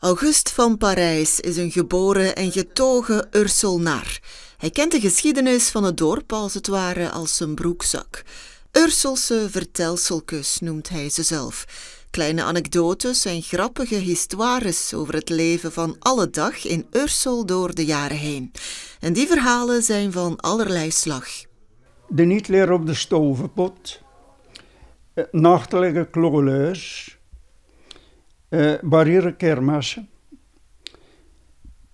August van Parijs is een geboren en getogen Urselnaar. Hij kent de geschiedenis van het dorp als het ware als zijn broekzak. Urselse vertelselkes noemt hij ze zelf. Kleine anekdotes en grappige histoires over het leven van alle dag in Ursel door de jaren heen. En die verhalen zijn van allerlei slag. De nietleer op de stovenpot, eh, nachtelijke kloleurs, eh, barriere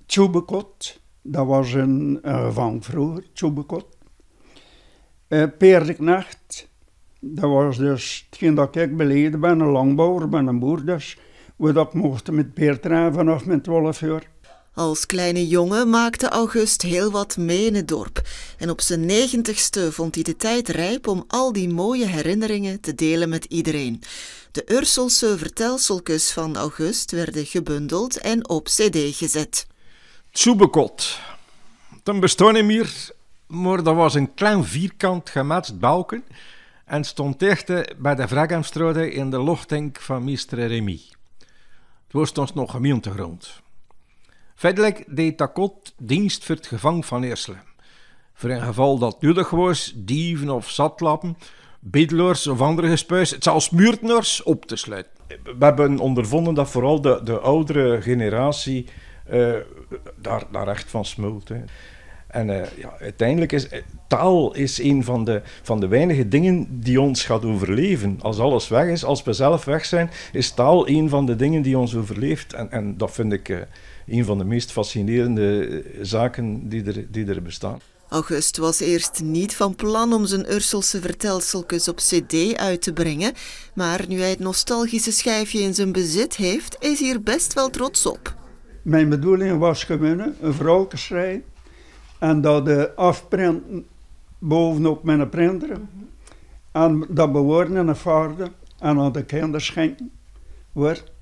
chubekot, dat was een uh, van vroeger, Tjoebekot. Uh, eh, nacht, dat was dus hetgeen dat ik beleden ben, een landbouwer, ben een boer dus. We dat mochten met peerd vanaf mijn twaalf uur. Als kleine jongen maakte August heel wat mee in het dorp en op zijn negentigste vond hij de tijd rijp om al die mooie herinneringen te delen met iedereen. De Urselse vertelseltjes van August werden gebundeld en op cd gezet. Tsubekot. Dan bestond niet meer. maar dat was een klein vierkant gematst balken en stond dicht eh, bij de Vragamstrode in de lochtank van meester Remy. Het was ons nog gemeentegrond. Verder deed Takot dienst voor het gevangen van eerslem. Voor een geval dat nodig was, dieven of zatlappen, bedelaars of andere gespuis, zelfs muurtners op te sluiten. We hebben ondervonden dat vooral de, de oudere generatie uh, daar, echt van smult. En eh, ja, uiteindelijk is eh, taal is een van de, van de weinige dingen die ons gaat overleven. Als alles weg is, als we zelf weg zijn, is taal een van de dingen die ons overleeft. En, en dat vind ik uh, een van de meest fascinerende zaken die er, die er bestaan. August was eerst niet van plan om zijn Urselse vertelseltjes op cd uit te brengen, maar nu hij het nostalgische schijfje in zijn bezit heeft, is hij er best wel trots op. Mijn bedoeling was gewinnen, een vrouw te schrijven en dat de afprinten bovenop mijn printer. Mhm. En dat bewoorden en en aan de kinderen schenken. Wordt.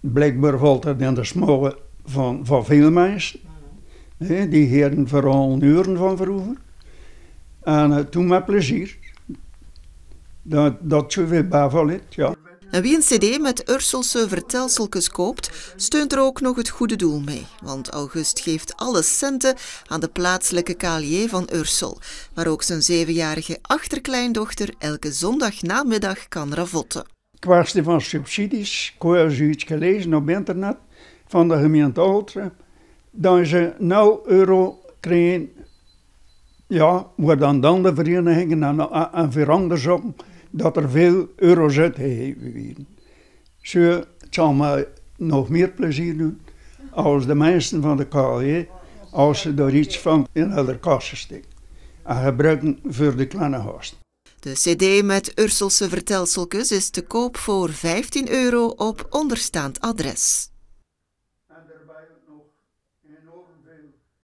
Blijkbaar valt dat in de smogen van, van veel mensen. Mm die heren vooral uren van vroeger. En uh, toen met plezier. Dat, dat je weer bijval ja. En wie een cd met Urselse vertelseltjes koopt, steunt er ook nog het goede doel mee. Want August geeft alle centen aan de plaatselijke kalier van Ursel, waar ook zijn zevenjarige achterkleindochter elke zondagnamiddag kan ravotten. Kwestie van subsidies, ik heb zoiets gelezen op internet van de gemeente Outre, dat ze 0 nou euro kregen, ja, waar dan, dan de verenigingen en, en, dat er veel euro's uitgegeven werden. Zo, het zal mij nog meer plezier doen als de mensen van de KLJ, als ze daar iets van in hun kassen steken en gebruiken voor de kleine gasten. De cd met Urselse vertelseltjes is te koop voor 15 euro op onderstaand adres.